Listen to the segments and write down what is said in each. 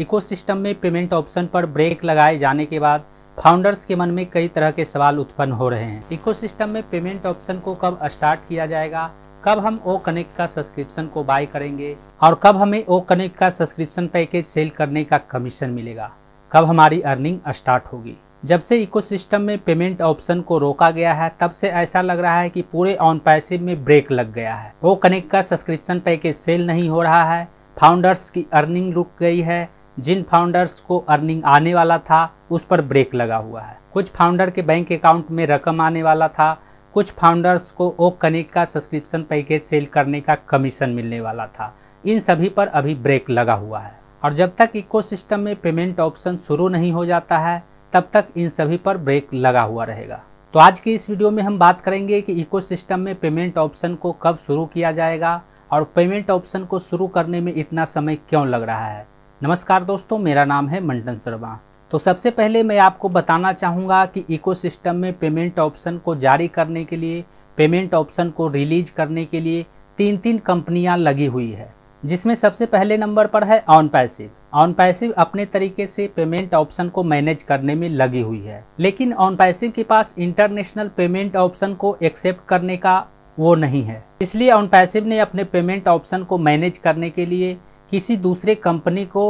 ecosystem में payment option पर break लगाए जाने के बाद फाउंडर्स के मन में कई तरह के सवाल उत्पन्न हो रहे हैं इकोसिस्टम में पेमेंट ऑप्शन को कब स्टार्ट किया जाएगा कब हम ओ कनेक्ट का सब्सक्रिप्शन को बाय करेंगे और कब हमें ओ कनेक्ट का सब्सक्रिप्शन पैकेज सेल करने का कमीशन मिलेगा कब हमारी अर्निंग स्टार्ट होगी जब से इकोसिस्टम में पेमेंट ऑप्शन को रोका गया है तब से ऐसा लग रहा है कि पूरे ऑन पैसिव में ब्रेक लग गया है ओ कनेक्ट का सब्सक्रिप्शन पैकेज सेल नहीं हो रहा है फाउंडर्स की अर्निंग रुक गई है जिन फाउंडर्स को अर्निंग आने वाला था उस पर ब्रेक लगा हुआ है कुछ फाउंडर के बैंक अकाउंट में रकम आने वाला था कुछ फाउंडर्स को ओक कनेक्ट का सब्सक्रिप्शन पैकेज सेल करने का कमीशन मिलने वाला था इन सभी पर अभी ब्रेक लगा हुआ है और जब तक इकोसिस्टम में पेमेंट ऑप्शन शुरू नहीं हो जाता है तब तक इन सभी पर ब्रेक लगा हुआ रहेगा तो आज की इस वीडियो में हम बात करेंगे कि इकोसिस्टम में पेमेंट ऑप्शन को कब शुरू किया जाएगा और पेमेंट ऑप्शन को शुरू करने में इतना समय क्यों लग रहा है नमस्कार दोस्तों मेरा नाम है मंडन शर्मा तो सबसे पहले मैं आपको बताना चाहूँगा कि इकोसिस्टम में पेमेंट ऑप्शन को जारी करने के लिए पेमेंट ऑप्शन को रिलीज करने के लिए तीन तीन कंपनियाँ लगी हुई है जिसमें सबसे पहले नंबर पर है ऑन पैसिव ऑन पैसिव अपने तरीके से पेमेंट ऑप्शन को मैनेज करने में लगी हुई है लेकिन ऑन पैसिव के पास इंटरनेशनल पेमेंट ऑप्शन को एक्सेप्ट करने का वो नहीं है इसलिए ऑन पैसिव ने अपने पेमेंट ऑप्शन को मैनेज करने के लिए किसी दूसरे कंपनी को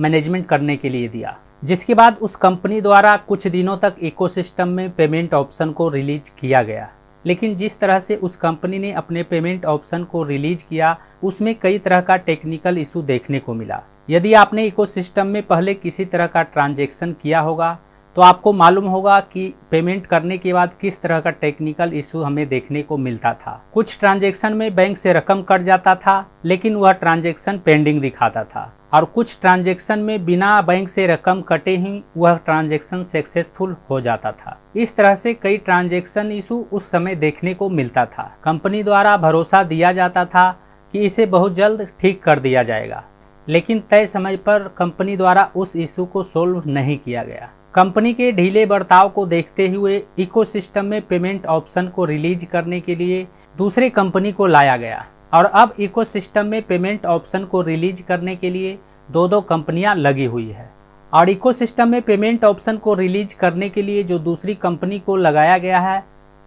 मैनेजमेंट करने के लिए दिया जिसके बाद उस कंपनी द्वारा कुछ दिनों तक इकोसिस्टम में पेमेंट ऑप्शन को रिलीज किया गया लेकिन जिस तरह से उस कंपनी ने अपने पेमेंट ऑप्शन को रिलीज किया उसमें कई तरह का टेक्निकल इशू देखने को मिला यदि आपने इकोसिस्टम में पहले किसी तरह का ट्रांजेक्शन किया होगा तो आपको मालूम होगा कि पेमेंट करने के बाद किस तरह का टेक्निकल इशू हमें देखने को मिलता था कुछ ट्रांजेक्शन में बैंक से रकम कट जाता था लेकिन वह ट्रांजेक्शन पेंडिंग दिखाता था और कुछ ट्रांजेक्शन में बिना बैंक से रकम कटे ही वह ट्रांजेक्शन सक्सेसफुल हो जाता था इस तरह से कई ट्रांजेक्शन इशू उस समय देखने को मिलता था कंपनी द्वारा भरोसा दिया जाता था कि इसे बहुत जल्द ठीक कर दिया जाएगा लेकिन तय समय पर कंपनी द्वारा उस इशू को सोल्व नहीं किया गया कंपनी के ढीले बर्ताव को देखते हुए इकोसिस्टम में पेमेंट ऑप्शन को रिलीज करने के लिए दूसरे कंपनी को लाया गया और अब इकोसिस्टम में पेमेंट ऑप्शन को रिलीज करने के लिए दो दो कंपनियां लगी हुई है और इकोसिस्टम में पेमेंट ऑप्शन को रिलीज करने के लिए जो दूसरी कंपनी को लगाया गया है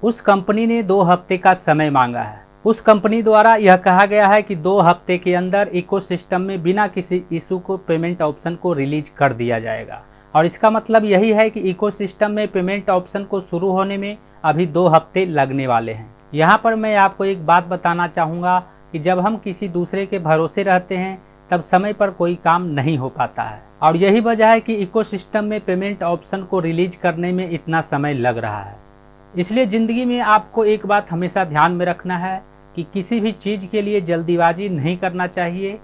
उस कंपनी ने दो हफ्ते का समय मांगा है उस कंपनी द्वारा यह कहा गया है कि दो हफ्ते के अंदर इकोसिस्टम में बिना किसी इशू को पेमेंट ऑप्शन को रिलीज कर दिया जाएगा और इसका मतलब यही है कि इकोसिस्टम में पेमेंट ऑप्शन को शुरू होने में अभी दो हफ्ते लगने वाले हैं यहाँ पर मैं आपको एक बात बताना चाहूँगा कि जब हम किसी दूसरे के भरोसे रहते हैं तब समय पर कोई काम नहीं हो पाता है और यही वजह है कि इकोसिस्टम में पेमेंट ऑप्शन को रिलीज करने में इतना समय लग रहा है इसलिए ज़िंदगी में आपको एक बात हमेशा ध्यान में रखना है कि किसी भी चीज़ के लिए जल्दीबाजी नहीं करना चाहिए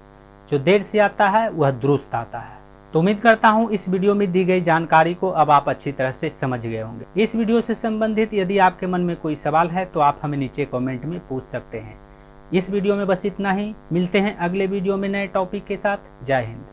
जो देर से आता है वह दुरुस्त आता है तो उम्मीद करता हूँ इस वीडियो में दी गई जानकारी को अब आप अच्छी तरह से समझ गए होंगे इस वीडियो से संबंधित यदि आपके मन में कोई सवाल है तो आप हमें नीचे कमेंट में पूछ सकते हैं इस वीडियो में बस इतना ही मिलते हैं अगले वीडियो में नए टॉपिक के साथ जय हिंद